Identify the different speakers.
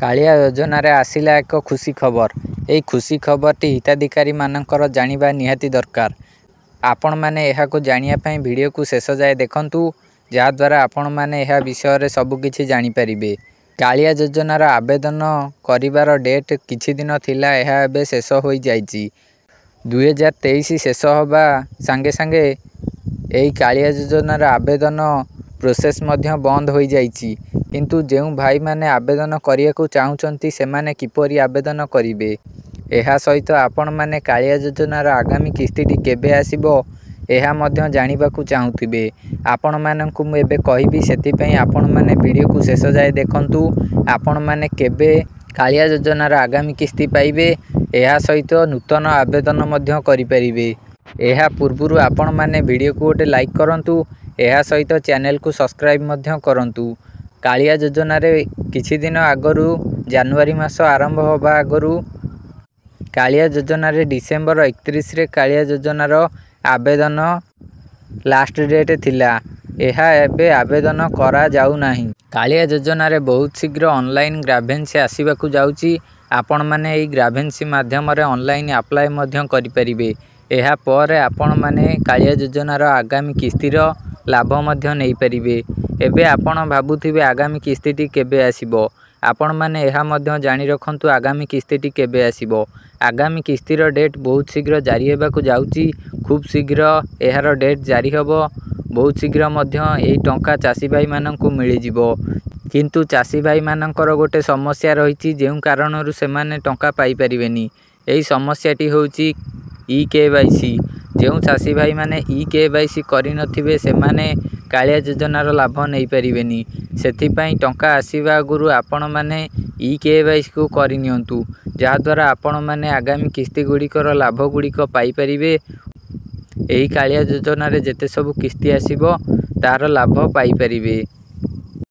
Speaker 1: କାଳିଆ ଯୋଜନାରେ ଆସିଲା ଏକ ଖୁସି ଖବର ଏହି ଖୁସି ଖବରଟି ହିତାଧିକାରୀମାନଙ୍କର ଜାଣିବା ନିହାତି ଦରକାର ଆପଣମାନେ ଏହାକୁ ଜାଣିବା ପାଇଁ ଭିଡ଼ିଓକୁ ଶେଷ ଯାଏ ଦେଖନ୍ତୁ ଯାହାଦ୍ୱାରା ଆପଣମାନେ ଏହା ବିଷୟରେ ସବୁକିଛି ଜାଣିପାରିବେ କାଳିଆ ଯୋଜନାର ଆବେଦନ କରିବାର ଡେଟ୍ କିଛି ଦିନ ଥିଲା ଏହା ଏବେ ଶେଷ ହୋଇଯାଇଛି ଦୁଇହଜାର ତେଇଶ ଶେଷ ହେବା ସାଙ୍ଗେ ସାଙ୍ଗେ ଏହି କାଳିଆ ଯୋଜନାର ଆବେଦନ ପ୍ରୋସେସ୍ ମଧ୍ୟ ବନ୍ଦ ହୋଇଯାଇଛି କିନ୍ତୁ ଯେଉଁ ଭାଇମାନେ ଆବେଦନ କରିବାକୁ ଚାହୁଁଛନ୍ତି ସେମାନେ କିପରି ଆବେଦନ କରିବେ ଏହା ସହିତ ଆପଣମାନେ କାଳିଆ ଯୋଜନାର ଆଗାମୀ କିସ୍ତିଟି କେବେ ଆସିବ ଏହା ମଧ୍ୟ ଜାଣିବାକୁ ଚାହୁଁଥିବେ ଆପଣମାନଙ୍କୁ ମୁଁ ଏବେ କହିବି ସେଥିପାଇଁ ଆପଣମାନେ ଭିଡ଼ିଓକୁ ଶେଷ ଯାଏ ଦେଖନ୍ତୁ ଆପଣମାନେ କେବେ କାଳିଆ ଯୋଜନାର ଆଗାମୀ କିସ୍ତି ପାଇବେ ଏହା ସହିତ ନୂତନ ଆବେଦନ ମଧ୍ୟ କରିପାରିବେ ଏହା ପୂର୍ବରୁ ଆପଣମାନେ ଭିଡ଼ିଓକୁ ଗୋଟେ ଲାଇକ୍ କରନ୍ତୁ ଏହା ସହିତ ଚ୍ୟାନେଲ୍କୁ ସବସ୍କ୍ରାଇବ୍ ମଧ୍ୟ କରନ୍ତୁ କାଳିଆ ଯୋଜନାରେ କିଛି ଦିନ ଆଗରୁ ଜାନୁଆରୀ ମାସ ଆରମ୍ଭ ହେବା ଆଗରୁ କାଳିଆ ଯୋଜନାରେ ଡିସେମ୍ବର ଏକତିରିଶରେ କାଳିଆ ଯୋଜନାର ଆବେଦନ ଲାଷ୍ଟ ଡେଟ୍ ଥିଲା ଏହା ଏବେ ଆବେଦନ କରାଯାଉନାହିଁ କାଳିଆ ଯୋଜନାରେ ବହୁତ ଶୀଘ୍ର ଅନଲାଇନ୍ ଗ୍ରାଭେନ୍ସି ଆସିବାକୁ ଯାଉଛି ଆପଣମାନେ ଏହି ଗ୍ରାଭେନ୍ସି ମାଧ୍ୟମରେ ଅନଲାଇନ୍ ଆପ୍ଲାଏ ମଧ୍ୟ କରିପାରିବେ ଏହାପରେ ଆପଣମାନେ କାଳିଆ ଯୋଜନାର ଆଗାମୀ କିସ୍ତିର ଲାଭ ମଧ୍ୟ ନେଇପାରିବେ ଏବେ ଆପଣ ଭାବୁଥିବେ ଆଗାମୀ କିସ୍ତିଟି କେବେ ଆସିବ ଆପଣମାନେ ଏହା ମଧ୍ୟ ଜାଣି ରଖନ୍ତୁ ଆଗାମୀ କିସ୍ତିଟି କେବେ ଆସିବ ଆଗାମୀ କିସ୍ତିର ଡେଟ୍ ବହୁତ ଶୀଘ୍ର ଜାରି ହେବାକୁ ଯାଉଛି ଖୁବ୍ ଶୀଘ୍ର ଏହାର ଡେଟ୍ ଜାରି ହେବ ବହୁତ ଶୀଘ୍ର ମଧ୍ୟ ଏହି ଟଙ୍କା ଚାଷୀ ଭାଇମାନଙ୍କୁ ମିଳିଯିବ କିନ୍ତୁ ଚାଷୀ ଭାଇମାନଙ୍କର ଗୋଟେ ସମସ୍ୟା ରହିଛି ଯେଉଁ କାରଣରୁ ସେମାନେ ଟଙ୍କା ପାଇପାରିବେନି ଏହି ସମସ୍ୟାଟି ହେଉଛି ଇ କେ ୱାଇ ସି ଯେଉଁ ଚାଷୀ ଭାଇମାନେ ଇ କେ ୱାଇ ସି କରିନଥିବେ ସେମାନେ କାଳିଆ ଯୋଜନାର ଲାଭ ନେଇପାରିବେନି ସେଥିପାଇଁ ଟଙ୍କା ଆସିବା ଆଗରୁ ଆପଣମାନେ ଇ କେ ୱାଇ କୁ କରିନିଅନ୍ତୁ ଯାହାଦ୍ୱାରା ଆପଣମାନେ ଆଗାମୀ କିସ୍ତି ଗୁଡ଼ିକର ଲାଭ ଗୁଡ଼ିକ ପାଇପାରିବେ ଏହି କାଳିଆ ଯୋଜନାରେ ଯେତେ ସବୁ କିସ୍ତି ଆସିବ ତା'ର ଲାଭ ପାଇପାରିବେ